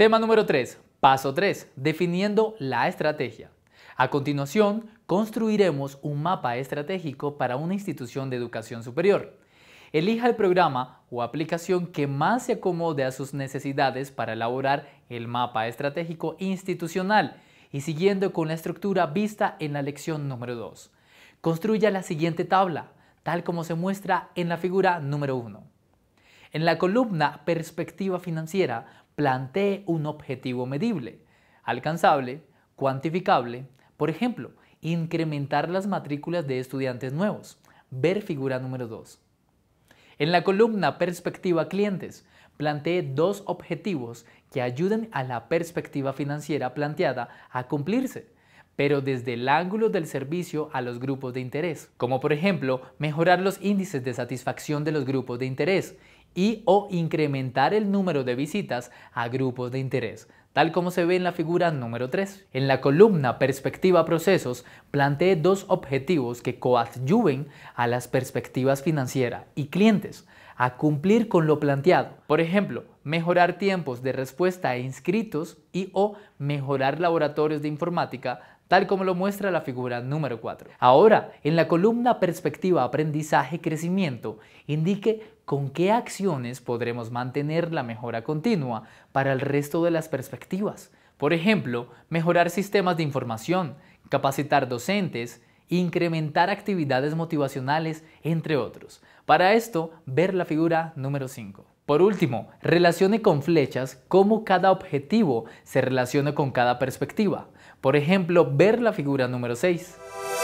Tema número 3. Paso 3. Definiendo la estrategia. A continuación, construiremos un mapa estratégico para una institución de educación superior. Elija el programa o aplicación que más se acomode a sus necesidades para elaborar el mapa estratégico institucional y siguiendo con la estructura vista en la lección número 2. Construya la siguiente tabla, tal como se muestra en la figura número 1. En la columna Perspectiva Financiera plantee un objetivo medible, alcanzable, cuantificable, por ejemplo, incrementar las matrículas de estudiantes nuevos, ver figura número 2. En la columna Perspectiva Clientes, plantee dos objetivos que ayuden a la perspectiva financiera planteada a cumplirse, pero desde el ángulo del servicio a los grupos de interés, como por ejemplo mejorar los índices de satisfacción de los grupos de interés, y o incrementar el número de visitas a grupos de interés, tal como se ve en la figura número 3. En la columna Perspectiva Procesos, planteé dos objetivos que coadyuven a las perspectivas financieras y clientes a cumplir con lo planteado. Por ejemplo, mejorar tiempos de respuesta a inscritos y o mejorar laboratorios de informática tal como lo muestra la figura número 4. Ahora, en la columna perspectiva aprendizaje-crecimiento, indique con qué acciones podremos mantener la mejora continua para el resto de las perspectivas. Por ejemplo, mejorar sistemas de información, capacitar docentes, incrementar actividades motivacionales, entre otros. Para esto, ver la figura número 5. Por último, relacione con flechas cómo cada objetivo se relaciona con cada perspectiva. Por ejemplo, ver la figura número 6.